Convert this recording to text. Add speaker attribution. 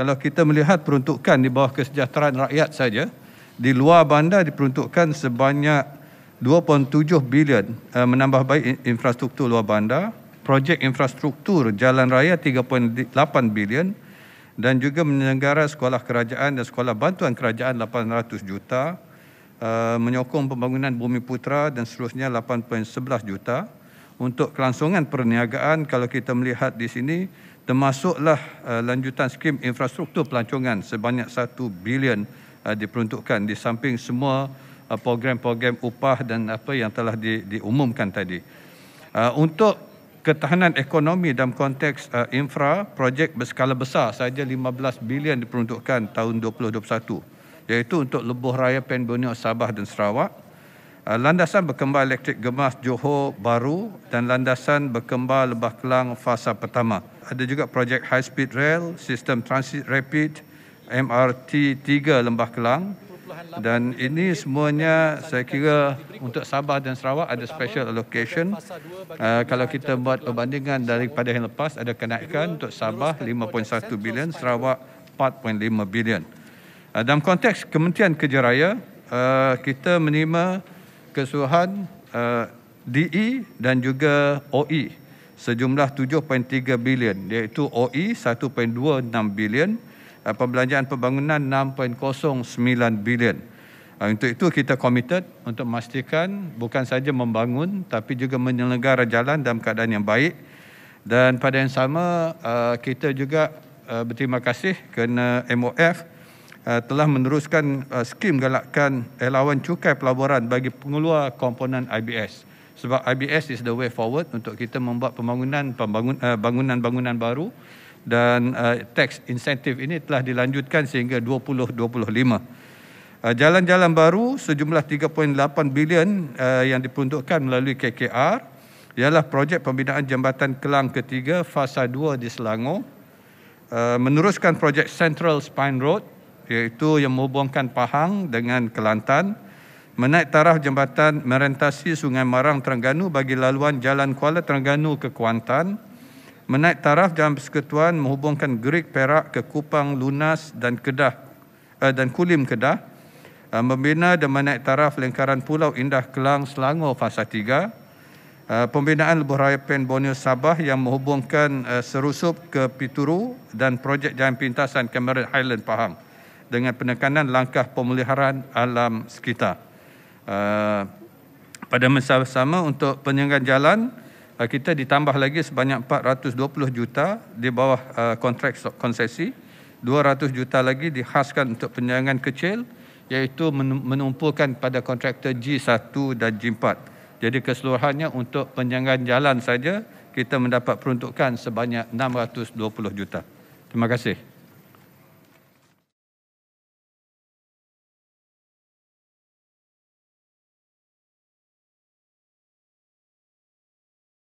Speaker 1: kalau kita melihat peruntukan di bawah kesejahteraan rakyat saja di luar bandar diperuntukkan sebanyak 2.7 bilion uh, menambah baik infrastruktur luar bandar projek infrastruktur jalan raya 3.8 bilion dan juga menyelenggara sekolah kerajaan dan sekolah bantuan kerajaan 800 juta uh, menyokong pembangunan bumi putra dan seterusnya 8.11 juta untuk kelangsungan perniagaan kalau kita melihat di sini termasuklah uh, lanjutan skim infrastruktur pelancongan sebanyak 1 bilion uh, diperuntukkan di samping semua uh, program-program uh, upah dan apa yang telah di, diumumkan tadi. Uh, untuk ketahanan ekonomi dalam konteks uh, infra, projek berskala besar saja 15 bilion diperuntukkan tahun 2021 iaitu untuk lebuh raya Pen Bunyok Sabah dan Sarawak. Eh, landasan berkembar elektrik gemas Johor baru dan landasan berkembar Lebah Kelang fasa pertama. Ada juga projek high speed rail, sistem transit rapid MRT 3 Lembah Kelang dan ini semuanya saya kira untuk Sabah dan Sarawak ada special allocation uh, kalau kita buat perbandingan daripada yang lepas ada kenaikan untuk Sabah 5.1 bilion Sarawak 4.5 bilion uh, dalam konteks Kementerian Kerja Raya uh, kita menerima Kesuruhan uh, eh, DE dan juga OE sejumlah 7.3 bilion iaitu OE 1.26 bilion dan eh, pembelanjaan pembangunan 6.09 bilion. Eh, untuk itu kita committed untuk memastikan bukan saja membangun tapi juga menyelenggara jalan dalam keadaan yang baik dan pada yang sama kita juga berterima kasih kerana MOF Eh, telah meneruskan eh, skim galakkan elawan eh, cukai pelaburan bagi pengeluar komponen IBS sebab IBS is the way forward untuk kita membuat pembangunan bangunan-bangunan baru dan tax insentif ini telah dilanjutkan sehingga 2025 Jalan-jalan baru sejumlah 3.8 bilion uh, yang diperuntukkan melalui KKR ialah projek pembinaan jambatan Kelang ketiga fasa 2 di Selangor uh, meneruskan projek Central Spine Road iaitu yang menghubungkan Pahang dengan Kelantan, menaik taraf jambatan merentasi Sungai Marang Terengganu bagi laluan Jalan Kuala Terengganu ke Kuantan, menaik taraf jam persekutuan menghubungkan Gerik Perak ke Kupang Lunas dan Kedah eh, dan Kulim Kedah, eh, membina dan menaik taraf lingkaran Pulau Indah Kelang Selangor Fasa 3, Uh, eh, pembinaan Lebuh Raya Pen Borneo Sabah yang menghubungkan uh, eh, Serusup ke Pituru dan projek jalan pintasan Cameron Highland Pahang dengan penekanan langkah pemeliharaan alam sekitar. Ah, pada masa sama untuk penyelenggan jalan, ah, kita ditambah lagi sebanyak 420 juta di bawah ah, kontrak konsesi. 200 juta lagi dihaskan untuk penyelenggan kecil iaitu menumpukan pada kontraktor G1 dan G4. Jadi keseluruhannya untuk penyelenggan jalan saja kita mendapat peruntukan sebanyak 620 juta. Terima kasih.